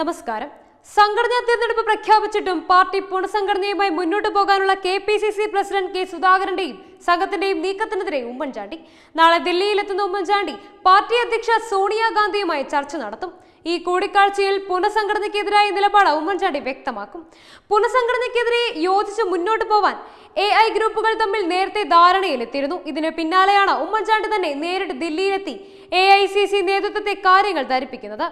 നമസ്കാരം സംഘടനാ തിരഞ്ഞെടുപ്പ് പ്രഖ്യാപിച്ചിട്ടും പാർട്ടി പുനഃസംഘടനയുമായി മുന്നോട്ടു പോകാനുള്ള K P C C president K സുധാകരന്റെയും സംഘത്തിന്റെയും നീക്കത്തിനെതിരെ ഉമ്മൻചാണ്ടി നാളെ ദില്ലിയിലെത്തുന്ന ഉമ്മൻചാണ്ടി പാർട്ടി അധ്യക്ഷ സോണിയാഗാന്ധിയുമായി ചർച്ച നടത്തും ഈ കൂടിക്കാഴ്ചയിൽ പുനഃസംഘടനയ്ക്കെതിരായ നിലപാട് ഉമ്മൻചാണ്ടി വ്യക്തമാക്കും പുനഃസംഘടനയ്ക്കെതിരെ യോജിച്ച് മുന്നോട്ട് പോവാൻ എ ഗ്രൂപ്പുകൾ തമ്മിൽ നേരത്തെ ധാരണയിലെത്തിയിരുന്നു ഇതിന് പിന്നാലെയാണ് ഉമ്മൻചാണ്ടി തന്നെ നേരിട്ട് ദില്ലിയിലെത്തി എ ഐ സി സി നേതൃത്വത്തെ കാര്യങ്ങൾ ധരിപ്പിക്കുന്നത്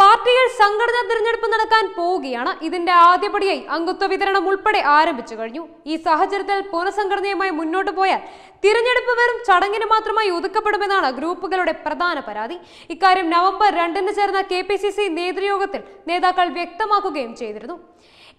പാർട്ടിയിൽ സംഘടനാ തിരഞ്ഞെടുപ്പ് നടക്കാൻ പോവുകയാണ് ഇതിന്റെ ആദ്യപടിയായി അംഗത്വ വിതരണം ഉൾപ്പെടെ ആരംഭിച്ചു കഴിഞ്ഞു ഈ സാഹചര്യത്തിൽ പുനഃസംഘടനയുമായി മുന്നോട്ടു പോയാൽ തിരഞ്ഞെടുപ്പ് വെറും ചടങ്ങിന് മാത്രമായി ഒതുക്കപ്പെടുമെന്നാണ് ഗ്രൂപ്പുകളുടെ പ്രധാന പരാതി ഇക്കാര്യം നവംബർ രണ്ടിന് ചേർന്ന കെ പി സി സി നേതൃയോഗത്തിൽ നേതാക്കൾ വ്യക്തമാക്കുകയും ചെയ്തിരുന്നു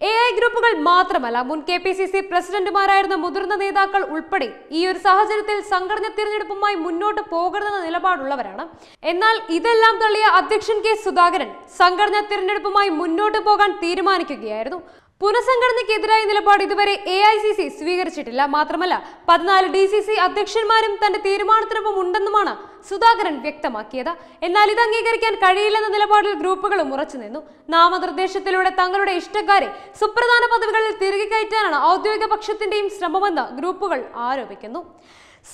എ ഐ ഗ്രൂപ്പുകൾ മാത്രമല്ല മുൻ കെ പി സി സി പ്രസിഡന്റുമാരായിരുന്ന മുതിർന്ന നേതാക്കൾ ഉൾപ്പെടെ ഈ ഒരു സാഹചര്യത്തിൽ സംഘടന തിരഞ്ഞെടുപ്പുമായി മുന്നോട്ട് പോകരുതെന്ന നിലപാടുള്ളവർ ഉള്ളവരാണ് എന്നാൽ ഇതെല്ലാം തള്ളിയ അധ്യക്ഷൻ കെ സുധാകരൻ സംഘടനാ തിരഞ്ഞെടുപ്പുമായി മുന്നോട്ട് പോകാൻ തീരുമാനിക്കുകയായിരുന്നു പുനഃസംഘടനയ്ക്കെതിരായ നിലപാട് ഇതുവരെ എ ഐ സി സി സ്വീകരിച്ചിട്ടില്ല മാത്രമല്ല പതിനാല് ഡി സി സി അധ്യക്ഷന്മാരും തന്റെ തീരുമാനത്തിനൊപ്പം ഉണ്ടെന്നുമാണ് സുധാകരൻ വ്യക്തമാക്കിയത് എന്നാൽ ഇത് അംഗീകരിക്കാൻ കഴിയില്ലെന്ന നിലപാടിൽ ഗ്രൂപ്പുകളും ഉറച്ചു നിന്നു നാമനിർദ്ദേശത്തിലൂടെ തങ്ങളുടെ ഇഷ്ടക്കാരെ സുപ്രധാന പദവികളിൽ തിരികെ കയറ്റാനാണ് ഔദ്യോഗിക പക്ഷത്തിന്റെയും ശ്രമമെന്ന് ഗ്രൂപ്പുകൾ ആരോപിക്കുന്നു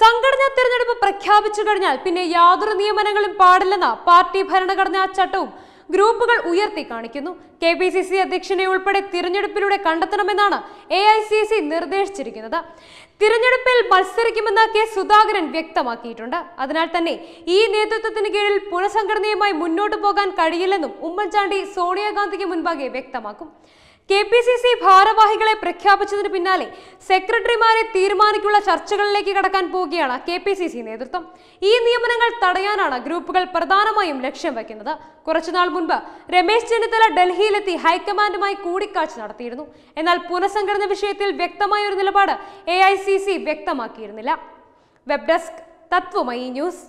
സംഘടനാ തെരഞ്ഞെടുപ്പ് പ്രഖ്യാപിച്ചു കഴിഞ്ഞാൽ പിന്നെ യാതൊരു നിയമനങ്ങളും പാടില്ലെന്ന പാർട്ടി ഭരണഘടനാ ചട്ടവും ഗ്രൂപ്പുകൾ ഉയർത്തി കാണിക്കുന്നു കെ പി സി സി അധ്യക്ഷനെ ഉൾപ്പെടെ തിരഞ്ഞെടുപ്പിലൂടെ കണ്ടെത്തണമെന്നാണ് എ ഐ സി സി നിർദ്ദേശിച്ചിരിക്കുന്നത് തിരഞ്ഞെടുപ്പിൽ മത്സരിക്കുമെന്ന് കെ സുധാകരൻ വ്യക്തമാക്കിയിട്ടുണ്ട് അതിനാൽ തന്നെ ഈ നേതൃത്വത്തിന് കീഴിൽ പുനഃസംഘടനയുമായി മുന്നോട്ടു പോകാൻ കഴിയില്ലെന്നും ഉമ്മൻചാണ്ടി സോണിയാഗാന്ധിക്ക് മുൻപാകെ വ്യക്തമാക്കും കെ പി സി സി ഭാരവാഹികളെ പ്രഖ്യാപിച്ചതിന് പിന്നാലെ സെക്രട്ടറിമാരെ തീരുമാനിക്കുള്ള ചർച്ചകളിലേക്ക് കടക്കാൻ പോവുകയാണ് കെ പി സി സി നേതൃത്വം ഈ നിയമനങ്ങൾ തടയാനാണ് ഗ്രൂപ്പുകൾ പ്രധാനമായും ലക്ഷ്യം വയ്ക്കുന്നത് കുറച്ചുനാൾ മുൻപ് രമേശ് ചെന്നിത്തല ഡൽഹിയിലെത്തി ഹൈക്കമാൻഡുമായി കൂടിക്കാഴ്ച നടത്തിയിരുന്നു എന്നാൽ പുനഃസംഘടന വിഷയത്തിൽ വ്യക്തമായ ഒരു നിലപാട് എ വ്യക്തമാക്കിയിരുന്നില്ല വെബ് ഡെസ്ക് തത്വമായി ന്യൂസ്